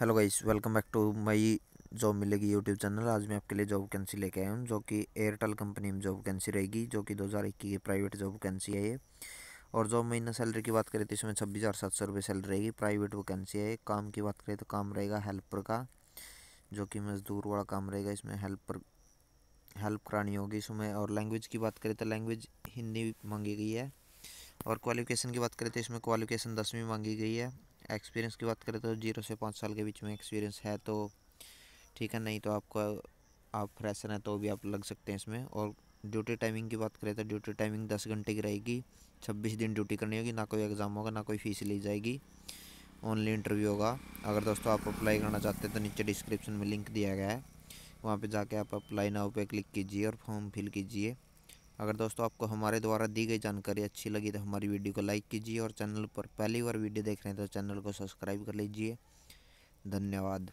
hello guys welcome back to my job मिलेगी YouTube channel आज मैं आपके लिए जॉब वैकेंसी लेके आया हूँ जो कि एयरटेल कंपनी में जॉब वैकेंसी रहेगी जो कि 2021 की प्राइवेट जॉब वैकेंसी है ये और जॉब महीना सैलरी की बात करें तो इसमें छब्बीस हज़ार सात सौ रुपये सैलरी रहेगी प्राइवेट वैकेंसी है काम की बात करें तो काम रहेगा हेल्पर का जो कि मजदूर वाला काम रहेगा इसमें हेल्पर हेल्प करानी होगी इसमें और लैंग्वेज की बात करें तो लैंग्वेज हिंदी मांगी गई है और क्वालिफिकेशन की बात करें तो इसमें क्वालिफिकेशन दसवीं मांगी गई है एक्सपीरियंस की बात करें तो जीरो से पाँच साल के बीच में एक्सपीरियंस है तो ठीक है नहीं तो आपका आप फ्रेशर हैं तो भी आप लग सकते हैं इसमें और ड्यूटी टाइमिंग की बात करें तो ड्यूटी टाइमिंग दस घंटे की रहेगी छब्बीस दिन ड्यूटी करनी होगी ना कोई एग्ज़ाम होगा ना कोई फ़ीस ली जाएगी ऑनली इंटरव्यू होगा अगर दोस्तों आप अप्लाई करना चाहते हैं तो नीचे डिस्क्रिप्शन में लिंक दिया गया है वहाँ पे जाके आप अप्लाई नाउ पे क्लिक कीजिए और फॉर्म फिल कीजिए अगर दोस्तों आपको हमारे द्वारा दी गई जानकारी अच्छी लगी तो हमारी वीडियो को लाइक कीजिए और चैनल पर पहली बार वीडियो देख रहे हैं तो चैनल को सब्सक्राइब कर लीजिए धन्यवाद